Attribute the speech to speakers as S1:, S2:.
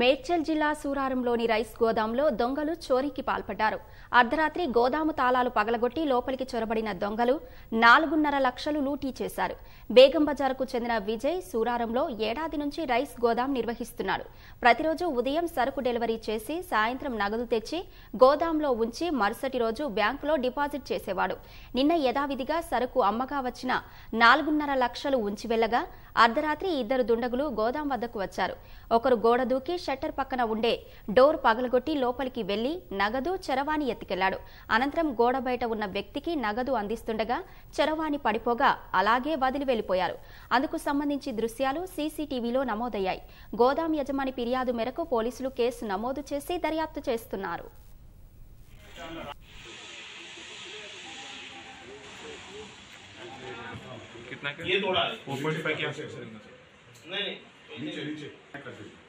S1: మేడ్చల్ జిల్లా సూరారంలోని రైస్ గోదాంలో దొంగలు చోరీకి పాల్పడ్డారు అర్ధరాత్రి గోదాము తాళాలు పగలగొట్టి లోపలికి చొరబడిన దొంగలు నాలుగున్నర లక్షలు లూటీ చేశారు బేగం బజార్కు చెందిన విజయ్ సూరారంలో ఏడాది నుంచి రైస్ గోదాం నిర్వహిస్తున్నాడు ప్రతిరోజు ఉదయం సరుకు డెలివరీ చేసి సాయంత్రం నగదు తెచ్చి గోదాంలో ఉంచి మరుసటి రోజు బ్యాంకులో డిపాజిట్ చేసేవాడు నిన్న యథావిధిగా సరుకు అమ్మగా వచ్చిన నాలుగున్నర లక్షలు ఉంచి వెళ్లగా అర్ధరాత్రి ఇద్దరు దుండగులు గోదాం వద్దకు వచ్చారు ఒకరు గోడ దూకి షట్టర్ పక్కన ఉండే డోర్ పగలగొట్టి లోపలికి వెళ్లి నగదు చరవాణి ఎత్తుకెళ్లాడు అనంతరం గోడ బయట ఉన్న వ్యక్తికి నగదు అందిస్తుండగా చరవాణి పడిపోగా అలాగే వదిలి వెళ్లిపోయారు అందుకు సంబంధించి దృశ్యాలు సీసీటీవీలో నమోదయ్యాయి గోదాం యజమాని ఫిర్యాదు మేరకు పోలీసులు కేసు నమోదు చేసి దర్యాప్తు చేస్తున్నారు
S2: ये थोड़ा है 4.5 के आसपास नहीं नहीं नीचे नीचे